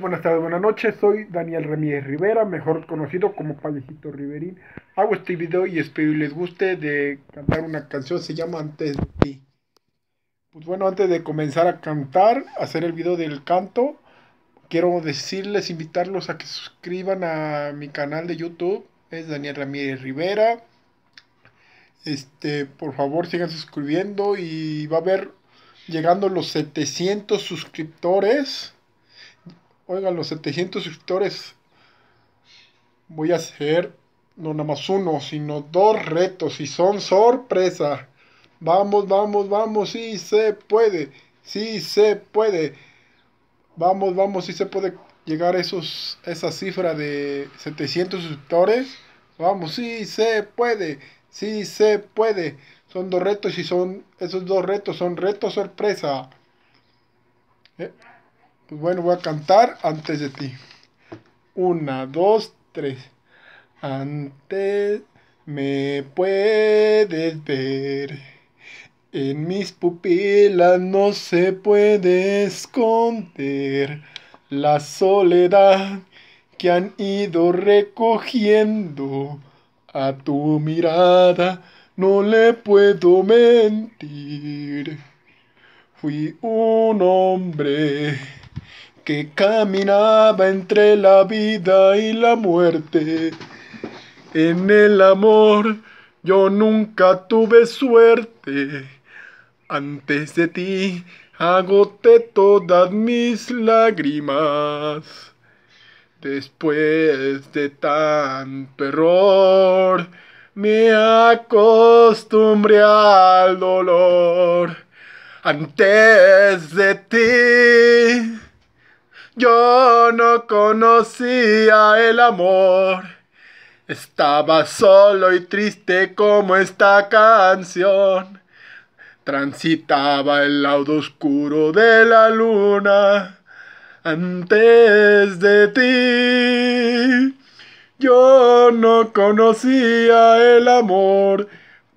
buenas tardes, buenas noches. Soy Daniel Ramírez Rivera, mejor conocido como Pallejito Riverín. Hago este video y espero que les guste de cantar una canción, se llama Antes de ti. Pues bueno, antes de comenzar a cantar, hacer el video del canto, quiero decirles, invitarlos a que suscriban a mi canal de YouTube. Es Daniel Ramírez Rivera. Este, por favor, sigan suscribiendo y va a haber llegando los 700 suscriptores Oigan, los 700 suscriptores. Voy a hacer no nada más uno, sino dos retos y son sorpresa. Vamos, vamos, vamos, sí se puede, sí se puede. Vamos, vamos, sí se puede llegar a esos, esa cifra de 700 suscriptores. Vamos, sí se puede, Si se puede. Son dos retos y son, esos dos retos son retos sorpresa. ¿Eh? Pues bueno, voy a cantar antes de ti. Una, dos, tres. Antes me puedes ver. En mis pupilas no se puede esconder la soledad que han ido recogiendo a tu mirada. No le puedo mentir. Fui un hombre que caminaba entre la vida y la muerte. En el amor yo nunca tuve suerte. Antes de ti agoté todas mis lágrimas. Después de tanto error, me acostumbré al dolor. Antes de ti yo no conocía el amor. Estaba solo y triste como esta canción. Transitaba el lado oscuro de la luna antes de ti. Yo no conocía el amor.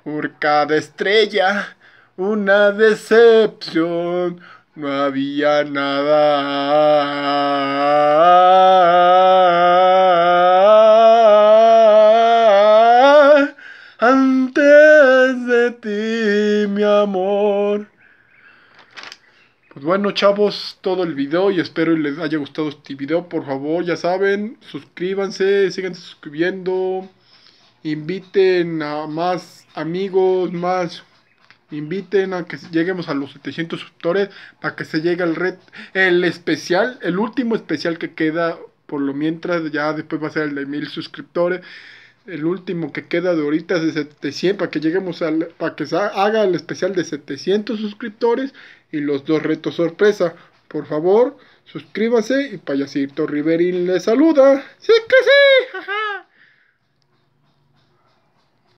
Por cada estrella, una decepción no había nada. Antes de ti, mi amor. Pues bueno, chavos, todo el video y espero les haya gustado este video. Por favor, ya saben, suscríbanse, sigan suscribiendo. Inviten a más amigos, más Inviten a que lleguemos a los 700 suscriptores para que se llegue al red, el especial, el último especial que queda por lo mientras, ya después va a ser el de mil suscriptores. El último que queda de ahorita es de 700 para que lleguemos al para que se haga el especial de 700 suscriptores y los dos retos sorpresa. Por favor, suscríbase y payasito Riverín le saluda. Sí que sí.